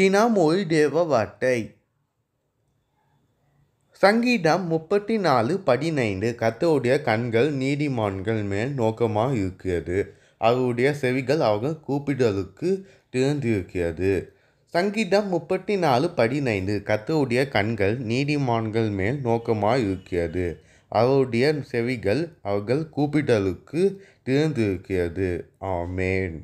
தினமொழி தேவ வார்த்தை சங்கீதம் முப்பத்தி நாலு பதினைந்து கத்தோடைய கண்கள் நீதிமான்கள் மேல் நோக்கமாக இருக்கிறது அவருடைய செவிகள் அவர்கள் கூப்பிடலுக்கு திறந்திருக்கிறது சங்கீதம் முப்பத்தி நாலு பதினைந்து கத்தோடைய கண்கள் நீதிமான்கள் மேல் நோக்கமாக இருக்கிறது அவருடைய செவிகள் அவர்கள் கூப்பிடலுக்கு திறந்திருக்கிறது ஆமேன்